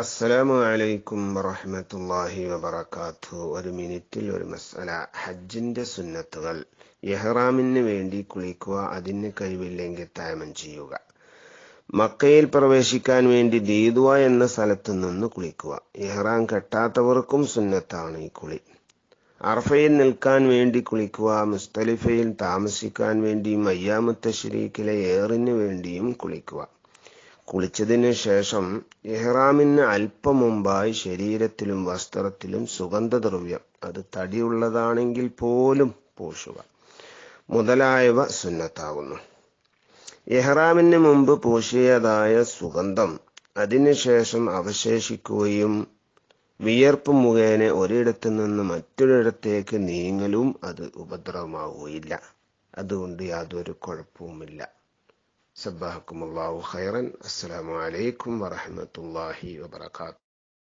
അസ്സലാമു അലൈക്കും വറഹമത്തല്ലാഹി വബർക്കാത്തു ഒരു മിനിറ്റിൽ ഒരു മസല ഹജ്ജിന്റെ സുന്നത്തുകൾ എഹ്റാമിന് വേണ്ടി കുളിക്കുക അതിന് കഴിവില്ലെങ്കിൽ തയമം ചെയ്യുക മക്കയിൽ പ്രവേശിക്കാൻ വേണ്ടി ദീതുവ എന്ന സ്ഥലത്ത് നിന്ന് കുളിക്കുക എഹ്റാം കെട്ടാത്തവർക്കും സുന്നത്താണ് ഈ കുളി അർഫയിൽ നിൽക്കാൻ വേണ്ടി കുളിക്കുക മുസ്തലിഫയിൽ താമസിക്കാൻ വേണ്ടിയും അയ്യാമുത്ത ശരീക്കിലെ ഏറിന് വേണ്ടിയും കുളിക്കുക കുളിച്ചതിന് ശേഷം ഇഹ്റാമിന് അല്പം മുമ്പായി ശരീരത്തിലും വസ്ത്രത്തിലും സുഗന്ധദ്രവ്യം അത് തടിയുള്ളതാണെങ്കിൽ പോലും പൂശുക മുതലായവ സുന്നത്താകുന്നു ഇഹ്റാമിന് മുമ്പ് പൂശിയതായ സുഗന്ധം അതിനുശേഷം അവശേഷിക്കുകയും വിയർപ്പ് മുഖേന ഒരിടത്തു നിന്ന് മറ്റൊരിടത്തേക്ക് നീങ്ങലും അത് ഉപദ്രവമാവുകയില്ല അതുകൊണ്ട് യാതൊരു കുഴപ്പവുമില്ല سباهكم الله خيرا السلام عليكم ورحمة الله وبركاته